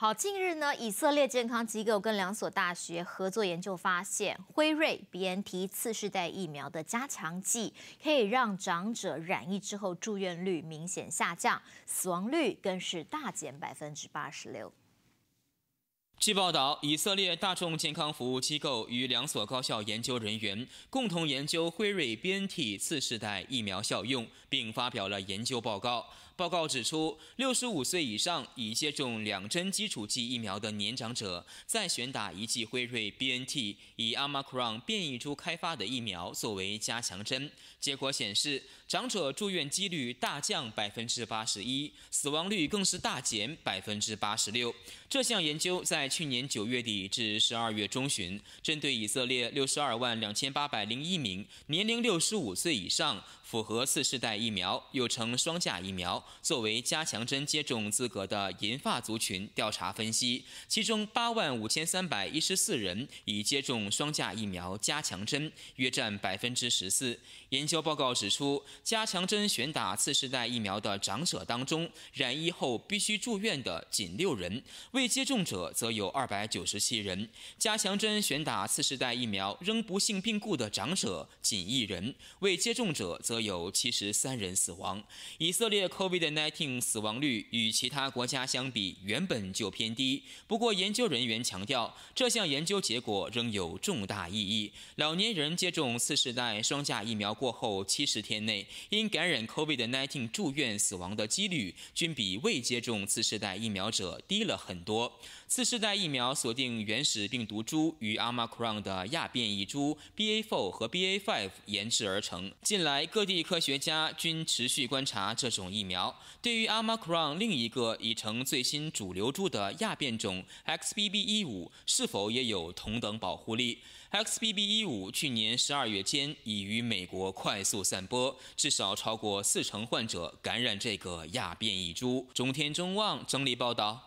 好，近日呢，以色列健康机构跟两所大学合作研究发现，辉瑞 B N T 次世代疫苗的加强剂可以让长者染疫之后住院率明显下降，死亡率更是大减百分之八十六。据报道，以色列大众健康服务机构与两所高校研究人员共同研究辉瑞 BNT 次世代疫苗效用，并发表了研究报告。报告指出，六十五岁以上已接种两针基础剂疫苗的年长者，再选打一剂辉瑞 BNT 以阿玛琼变异株开发的疫苗作为加强针，结果显示，长者住院几率大降百分之八十一，死亡率更是大减百分之八十六。这项研究在去年九月底至十二月中旬，针对以色列六十二万两千八百零一名年龄六十五岁以上、符合四世代疫苗（又称双价疫苗）作为加强针接种资格的银发族群调查分析，其中八万五千三百一十四人已接种双价疫苗加强针，约占百分之十四。研究报告指出，加强针选打次世代疫苗的长者当中，染疫后必须住院的仅六人，未接种者则有。有二百九十七人加强针选打次世代疫苗仍不幸病故的长者仅一人，未接种者则有七十三人死亡。以色列 COVID-19 死亡率与其他国家相比原本就偏低，不过研究人员强调，这项研究结果仍有重大意义。老年人接种次世代双价疫苗过后七十天内，因感染 COVID-19 住院死亡的几率均比未接种次世代疫苗者低了很多。次世代。该疫苗锁定原始病毒株与 Omicron 的亚变异株 BA.4 和 BA.5 研制而成。近来各地科学家均持续观察这种疫苗，对于 Omicron 另一个已成最新主流株的亚变种 XBB.1.5 是否也有同等保护力？XBB.1.5 去年十二月间已于美国快速散播，至少超过四成患者感染这个亚变异株。中天中望整理报道。